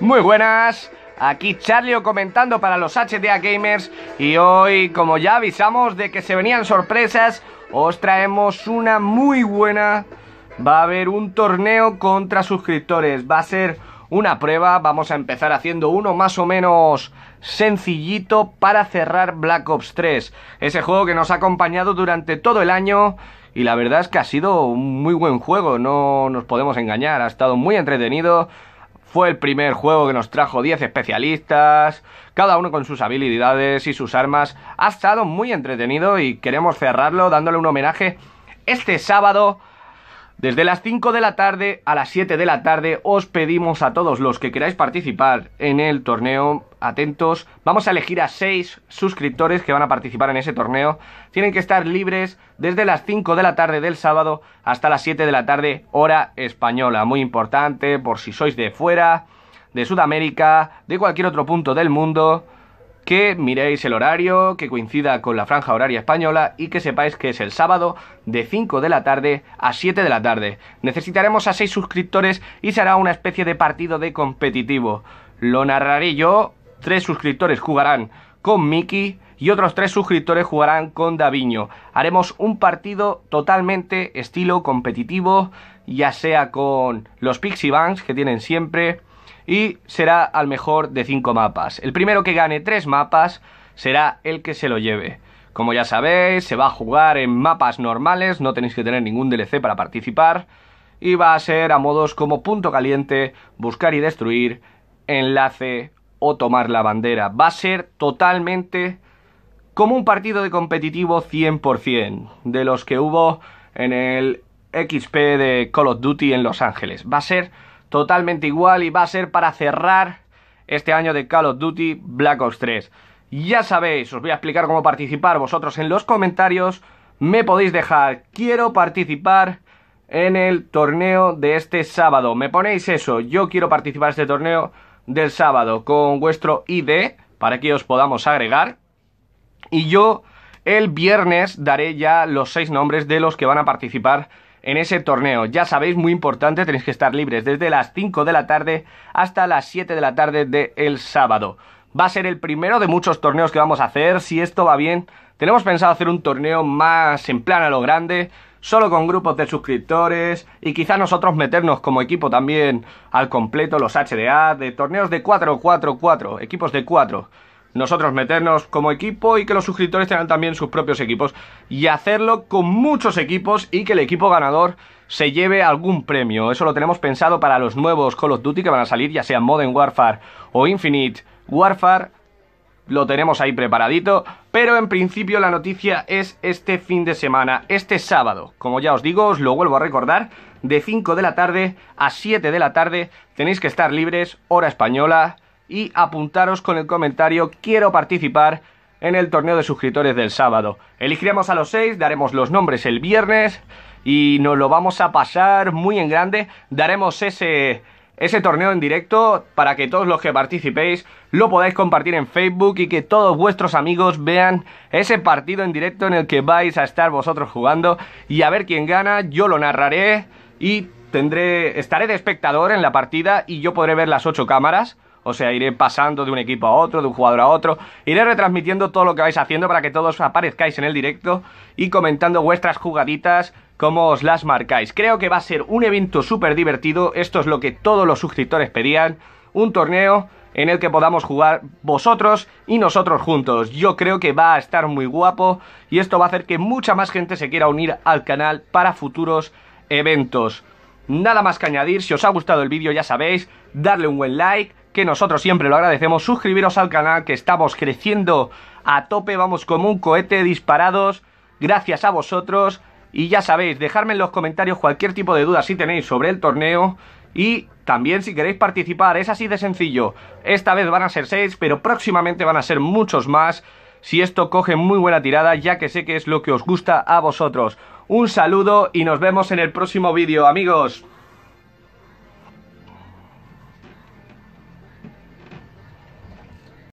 Muy buenas, aquí Charlio comentando para los HDA Gamers y hoy, como ya avisamos de que se venían sorpresas, os traemos una muy buena. Va a haber un torneo contra suscriptores, va a ser una prueba, vamos a empezar haciendo uno más o menos sencillito para cerrar Black Ops 3, ese juego que nos ha acompañado durante todo el año y la verdad es que ha sido un muy buen juego, no nos podemos engañar, ha estado muy entretenido fue el primer juego que nos trajo 10 especialistas, cada uno con sus habilidades y sus armas. Ha estado muy entretenido y queremos cerrarlo dándole un homenaje este sábado. Desde las 5 de la tarde a las 7 de la tarde os pedimos a todos los que queráis participar en el torneo atentos. Vamos a elegir a 6 suscriptores que van a participar en ese torneo. Tienen que estar libres desde las 5 de la tarde del sábado hasta las 7 de la tarde hora española. Muy importante por si sois de fuera, de Sudamérica, de cualquier otro punto del mundo, que miréis el horario, que coincida con la franja horaria española y que sepáis que es el sábado de 5 de la tarde a 7 de la tarde. Necesitaremos a 6 suscriptores y será una especie de partido de competitivo. Lo narraré yo tres suscriptores jugarán con Mickey y otros tres suscriptores jugarán con Daviño. Haremos un partido totalmente estilo competitivo, ya sea con los Pixie Banks que tienen siempre, y será al mejor de cinco mapas. El primero que gane tres mapas será el que se lo lleve. Como ya sabéis, se va a jugar en mapas normales, no tenéis que tener ningún DLC para participar, y va a ser a modos como punto caliente, buscar y destruir, enlace o tomar la bandera. Va a ser totalmente como un partido de competitivo 100%, de los que hubo en el XP de Call of Duty en Los Ángeles. Va a ser totalmente igual y va a ser para cerrar este año de Call of Duty Black Ops 3. Ya sabéis, os voy a explicar cómo participar vosotros en los comentarios. Me podéis dejar, quiero participar en el torneo de este sábado. Me ponéis eso, yo quiero participar en este torneo del sábado con vuestro ID para que os podamos agregar. Y yo el viernes daré ya los seis nombres de los que van a participar en ese torneo. Ya sabéis, muy importante, tenéis que estar libres desde las 5 de la tarde hasta las 7 de la tarde del sábado. Va a ser el primero de muchos torneos que vamos a hacer. Si esto va bien, tenemos pensado hacer un torneo más en plan a lo grande solo con grupos de suscriptores y quizá nosotros meternos como equipo también al completo los HDA de torneos de 4-4-4, equipos de 4. Nosotros meternos como equipo y que los suscriptores tengan también sus propios equipos y hacerlo con muchos equipos y que el equipo ganador se lleve algún premio. Eso lo tenemos pensado para los nuevos Call of Duty que van a salir, ya sea Modern Warfare o Infinite Warfare lo tenemos ahí preparadito, pero en principio la noticia es este fin de semana, este sábado. Como ya os digo, os lo vuelvo a recordar, de 5 de la tarde a 7 de la tarde tenéis que estar libres, hora española, y apuntaros con el comentario quiero participar en el torneo de suscriptores del sábado. Elegiremos a los 6, daremos los nombres el viernes y nos lo vamos a pasar muy en grande, daremos ese ese torneo en directo para que todos los que participéis lo podáis compartir en Facebook y que todos vuestros amigos vean ese partido en directo en el que vais a estar vosotros jugando y a ver quién gana, yo lo narraré y tendré estaré de espectador en la partida y yo podré ver las ocho cámaras o sea, iré pasando de un equipo a otro, de un jugador a otro. Iré retransmitiendo todo lo que vais haciendo para que todos aparezcáis en el directo y comentando vuestras jugaditas, como os las marcáis. Creo que va a ser un evento súper divertido. Esto es lo que todos los suscriptores pedían. Un torneo en el que podamos jugar vosotros y nosotros juntos. Yo creo que va a estar muy guapo y esto va a hacer que mucha más gente se quiera unir al canal para futuros eventos. Nada más que añadir, si os ha gustado el vídeo ya sabéis, darle un buen like, que nosotros siempre lo agradecemos, suscribiros al canal que estamos creciendo a tope, vamos como un cohete disparados, gracias a vosotros y ya sabéis, dejadme en los comentarios cualquier tipo de duda si tenéis sobre el torneo y también si queréis participar, es así de sencillo, esta vez van a ser 6 pero próximamente van a ser muchos más si esto coge muy buena tirada ya que sé que es lo que os gusta a vosotros. Un saludo y nos vemos en el próximo vídeo amigos.